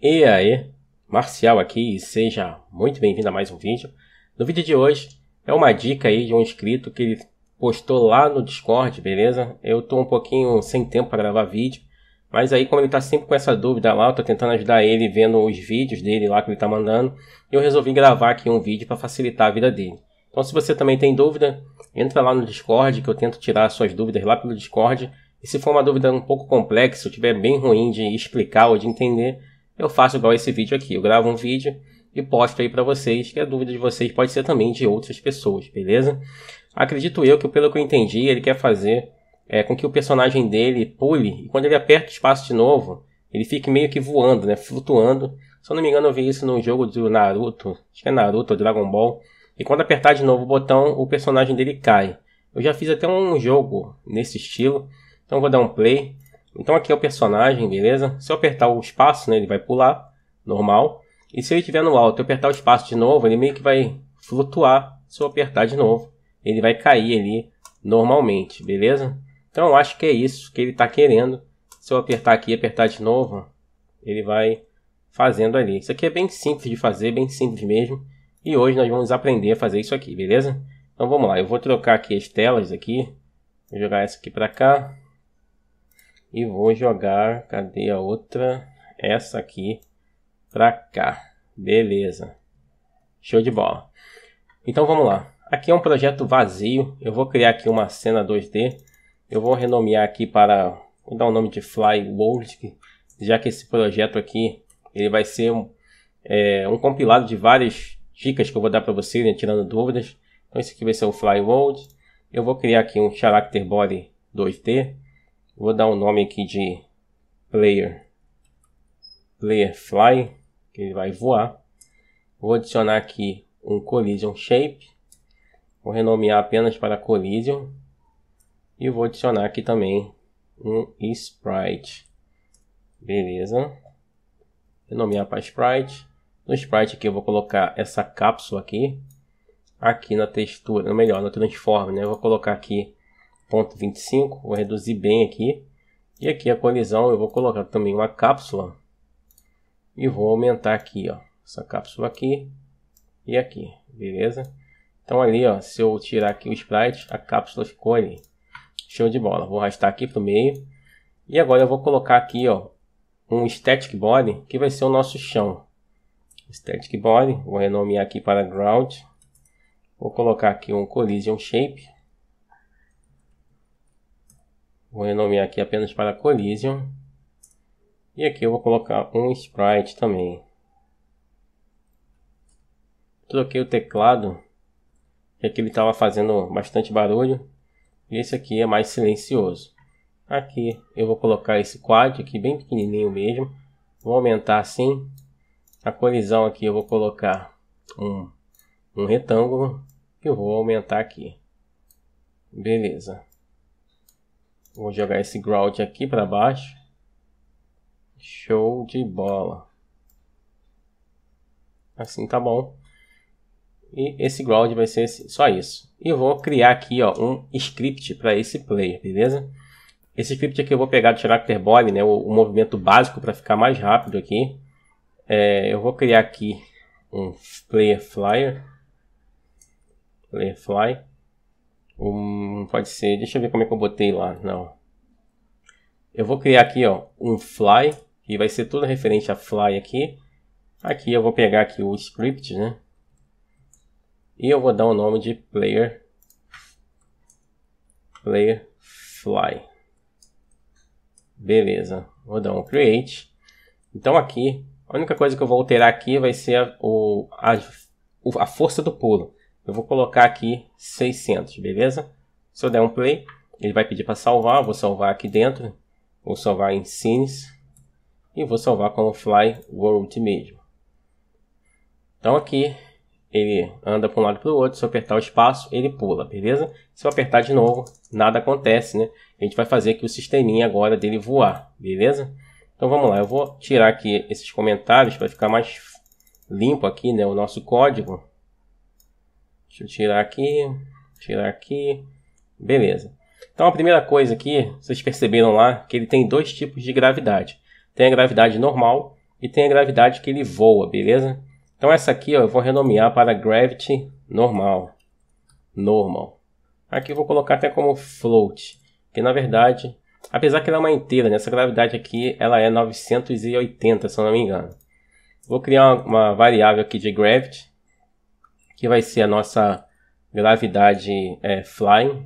E aí, Marcial aqui e seja muito bem-vindo a mais um vídeo. No vídeo de hoje é uma dica aí de um inscrito que ele postou lá no Discord, beleza? Eu tô um pouquinho sem tempo para gravar vídeo, mas aí como ele tá sempre com essa dúvida lá, eu tô tentando ajudar ele vendo os vídeos dele lá que ele tá mandando, eu resolvi gravar aqui um vídeo para facilitar a vida dele. Então se você também tem dúvida, entra lá no Discord que eu tento tirar suas dúvidas lá pelo Discord. E se for uma dúvida um pouco complexa, se eu tiver bem ruim de explicar ou de entender, eu faço igual esse vídeo aqui. Eu gravo um vídeo e posto aí para vocês, que a dúvida de vocês pode ser também de outras pessoas, beleza? Acredito eu que, pelo que eu entendi, ele quer fazer é, com que o personagem dele pule, e quando ele aperta o espaço de novo, ele fique meio que voando, né, flutuando. Se eu não me engano, eu vi isso no jogo do Naruto, acho que é Naruto ou Dragon Ball, e quando apertar de novo o botão, o personagem dele cai. Eu já fiz até um jogo nesse estilo, então vou dar um play. Então aqui é o personagem, beleza? Se eu apertar o espaço, né, ele vai pular, normal. E se ele estiver no alto, eu apertar o espaço de novo, ele meio que vai flutuar. Se eu apertar de novo, ele vai cair ali normalmente, beleza? Então eu acho que é isso que ele está querendo. Se eu apertar aqui e apertar de novo, ele vai fazendo ali. Isso aqui é bem simples de fazer, bem simples mesmo. E hoje nós vamos aprender a fazer isso aqui, beleza? Então vamos lá, eu vou trocar aqui as telas aqui. Vou jogar essa aqui para cá, e vou jogar, cadê a outra? Essa aqui pra cá. Beleza. Show de bola. Então vamos lá. Aqui é um projeto vazio. Eu vou criar aqui uma cena 2D. Eu vou renomear aqui para... Vou dar o um nome de Fly World. Já que esse projeto aqui, ele vai ser um, é, um compilado de várias dicas que eu vou dar para vocês, né, tirando dúvidas. Então esse aqui vai ser o Fly World. Eu vou criar aqui um Character Body 2D. Vou dar um nome aqui de player. Player fly, que ele vai voar. Vou adicionar aqui um collision shape. Vou renomear apenas para collision. E vou adicionar aqui também um sprite. Beleza. Renomear para sprite. No sprite aqui eu vou colocar essa cápsula aqui. Aqui na textura, melhor, no transform, né? Eu vou colocar aqui ponto vou reduzir bem aqui. E aqui a colisão eu vou colocar também uma cápsula e vou aumentar aqui, ó, essa cápsula aqui e aqui, beleza? Então ali, ó, se eu tirar aqui o sprite, a cápsula ficou ali. Show de bola. Vou arrastar aqui para o meio. E agora eu vou colocar aqui, ó, um static body que vai ser o nosso chão. Static body, vou renomear aqui para ground. Vou colocar aqui um collision shape Vou renomear aqui apenas para Collision. E aqui eu vou colocar um sprite também. Troquei o teclado, que aqui ele estava fazendo bastante barulho. E esse aqui é mais silencioso. Aqui eu vou colocar esse quad aqui bem pequenininho mesmo. Vou aumentar assim. A colisão aqui eu vou colocar um, um retângulo. e vou aumentar aqui. Beleza. Vou jogar esse grout aqui para baixo. Show de bola. Assim tá bom. E esse ground vai ser só isso. E vou criar aqui ó, um script para esse player, beleza? Esse script aqui eu vou pegar do Character Body, né, o, o movimento básico para ficar mais rápido aqui. É, eu vou criar aqui um player flyer. Player fly. Um, pode ser, deixa eu ver como é que eu botei lá, não. Eu vou criar aqui, ó, um fly, que vai ser tudo referente a fly aqui. Aqui eu vou pegar aqui o script, né? E eu vou dar o nome de player, player fly. Beleza, vou dar um create. Então aqui, a única coisa que eu vou alterar aqui vai ser a, o, a, a força do pulo. Eu vou colocar aqui 600, beleza? Se eu der um play, ele vai pedir para salvar. Eu vou salvar aqui dentro. Vou salvar em Scenes. E vou salvar como Fly World mesmo. Então aqui ele anda para um lado para o outro. Se eu apertar o espaço, ele pula, beleza? Se eu apertar de novo, nada acontece, né? A gente vai fazer aqui o sisteminha agora dele voar, beleza? Então vamos lá, eu vou tirar aqui esses comentários para ficar mais limpo aqui, né? O nosso código. Deixa eu tirar aqui, tirar aqui. Beleza. Então a primeira coisa aqui, vocês perceberam lá que ele tem dois tipos de gravidade. Tem a gravidade normal e tem a gravidade que ele voa, beleza? Então essa aqui ó, eu vou renomear para Gravity Normal. Normal. Aqui eu vou colocar até como Float, que na verdade, apesar que ela é uma inteira, né? essa gravidade aqui ela é 980, se eu não me engano. Vou criar uma variável aqui de Gravity, que vai ser a nossa gravidade é, flying.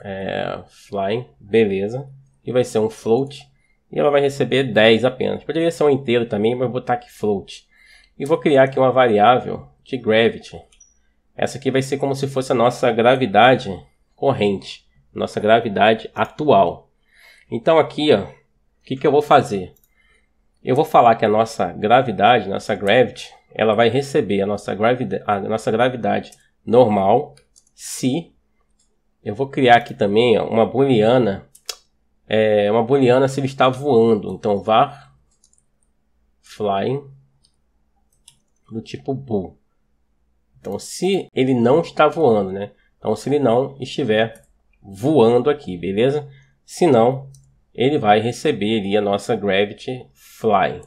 É, flying, beleza. E vai ser um float. E ela vai receber 10 apenas. Poderia ser um inteiro também, mas vou botar aqui float. E vou criar aqui uma variável de gravity. Essa aqui vai ser como se fosse a nossa gravidade corrente. Nossa gravidade atual. Então aqui, ó, o que, que eu vou fazer? Eu vou falar que a nossa gravidade, nossa gravity, ela vai receber a nossa, gravidade, a nossa gravidade normal se eu vou criar aqui também uma booleana é, uma booleana se ele está voando então var flying do tipo bool então se ele não está voando né então se ele não estiver voando aqui beleza se não ele vai receber ali a nossa gravity flying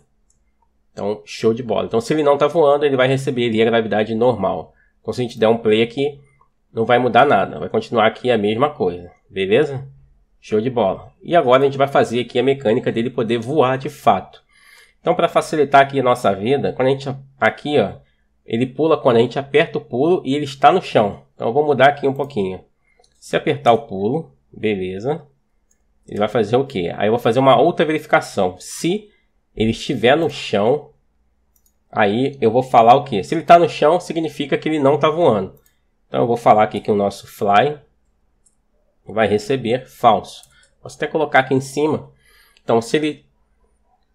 então, show de bola. Então, se ele não está voando, ele vai receber ali a gravidade normal. Então, se a gente der um play aqui, não vai mudar nada. Vai continuar aqui a mesma coisa. Beleza? Show de bola. E agora a gente vai fazer aqui a mecânica dele poder voar de fato. Então, para facilitar aqui a nossa vida, quando a gente aqui, ó, ele pula quando a gente aperta o pulo e ele está no chão. Então, eu vou mudar aqui um pouquinho. Se apertar o pulo, beleza. Ele vai fazer o quê? Aí eu vou fazer uma outra verificação. Se ele estiver no chão, aí eu vou falar o que? Se ele está no chão, significa que ele não está voando. Então eu vou falar aqui que o nosso fly vai receber falso. Posso até colocar aqui em cima. Então se ele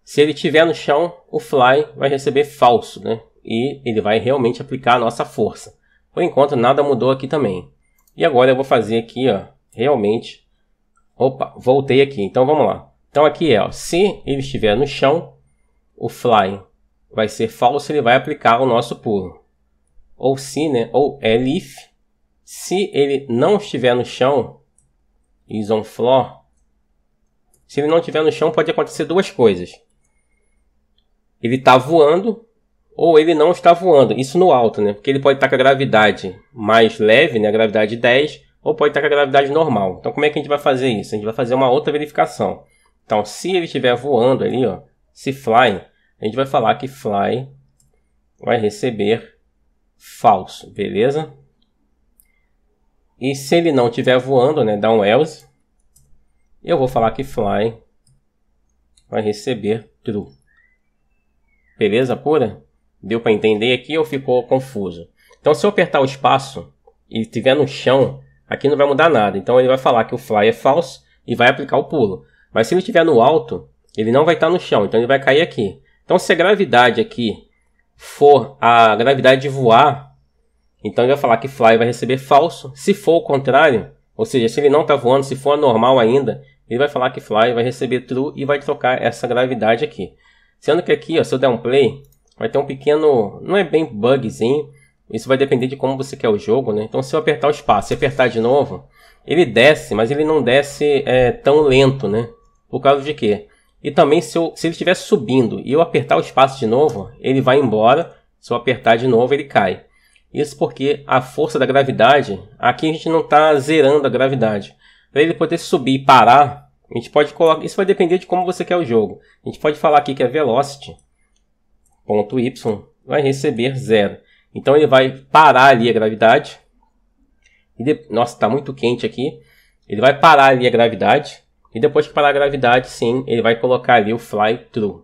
se ele estiver no chão, o fly vai receber falso, né? E ele vai realmente aplicar a nossa força. Por enquanto nada mudou aqui também. E agora eu vou fazer aqui, ó, realmente. Opa, voltei aqui. Então vamos lá. Então aqui é, ó, se ele estiver no chão, o fly vai ser falso, ele vai aplicar o nosso pulo. Ou se, né, ou é se ele não estiver no chão, is on floor, se ele não estiver no chão, pode acontecer duas coisas. Ele está voando ou ele não está voando. Isso no alto, né? Porque ele pode estar tá com a gravidade mais leve, né? A gravidade 10, ou pode estar tá com a gravidade normal. Então, como é que a gente vai fazer isso? A gente vai fazer uma outra verificação. Então, se ele estiver voando ali, ó, se fly, a gente vai falar que fly vai receber falso, beleza? E se ele não estiver voando, né, dá um else, eu vou falar que fly vai receber true. Beleza pura? Deu para entender aqui ou ficou confuso? Então, se eu apertar o espaço e estiver no chão, aqui não vai mudar nada. Então, ele vai falar que o fly é falso e vai aplicar o pulo. Mas se ele estiver no alto, ele não vai estar no chão, então ele vai cair aqui. Então se a gravidade aqui for a gravidade de voar, então ele vai falar que fly vai receber falso. Se for o contrário, ou seja, se ele não está voando, se for normal ainda, ele vai falar que fly vai receber true e vai trocar essa gravidade aqui. Sendo que aqui, ó, se eu der um play, vai ter um pequeno, não é bem bugzinho, isso vai depender de como você quer o jogo, né? Então se eu apertar o espaço e apertar de novo, ele desce, mas ele não desce é, tão lento, né? Por causa de quê? E também se, eu, se ele estiver subindo e eu apertar o espaço de novo, ele vai embora. Se eu apertar de novo, ele cai. Isso porque a força da gravidade, aqui a gente não está zerando a gravidade. Para ele poder subir e parar, a gente pode colocar. Isso vai depender de como você quer o jogo. A gente pode falar aqui que a é velocity ponto y vai receber zero. Então ele vai parar ali a gravidade. E de... Nossa, está muito quente aqui. Ele vai parar ali a gravidade e depois que parar a gravidade, sim, ele vai colocar ali o fly true.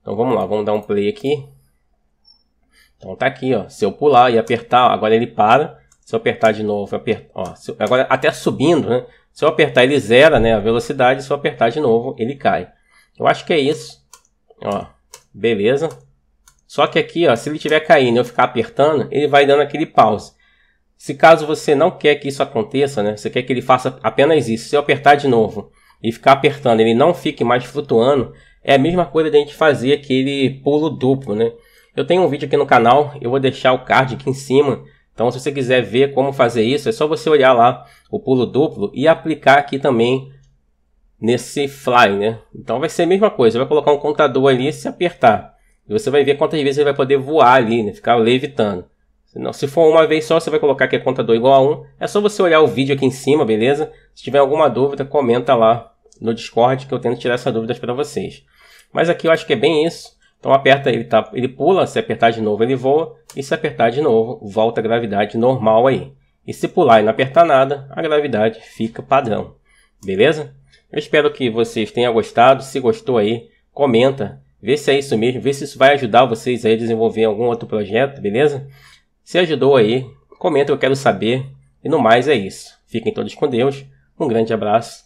Então vamos lá, vamos dar um play aqui. Então tá aqui, ó. Se eu pular e apertar, ó, agora ele para. Se eu apertar de novo, ó, agora até subindo, né? Se eu apertar ele zera, né, a velocidade. Se eu apertar de novo, ele cai. Eu acho que é isso. Ó, beleza. Só que aqui, ó, se ele estiver caindo e eu ficar apertando, ele vai dando aquele pause. Se caso você não quer que isso aconteça, né, você quer que ele faça apenas isso. Se eu apertar de novo e ficar apertando, ele não fique mais flutuando, é a mesma coisa a gente fazer aquele pulo duplo, né? Eu tenho um vídeo aqui no canal, eu vou deixar o card aqui em cima, então se você quiser ver como fazer isso, é só você olhar lá o pulo duplo e aplicar aqui também nesse fly, né? Então vai ser a mesma coisa, vai colocar um contador ali e se apertar. E você vai ver quantas vezes ele vai poder voar ali, né? Ficar levitando. se for uma vez só, você vai colocar que é contador igual a 1. É só você olhar o vídeo aqui em cima, beleza? Se tiver alguma dúvida, comenta lá no Discord que eu tento tirar essas dúvidas para vocês. Mas aqui eu acho que é bem isso. Então aperta, ele, tá, ele pula, se apertar de novo ele voa, e se apertar de novo, volta a gravidade normal aí. E se pular e não apertar nada, a gravidade fica padrão. Beleza? Eu espero que vocês tenham gostado. Se gostou aí, comenta. Vê se é isso mesmo, vê se isso vai ajudar vocês aí a desenvolver algum outro projeto, beleza? Se ajudou aí, comenta, eu quero saber. E no mais é isso. Fiquem todos com Deus. Um grande abraço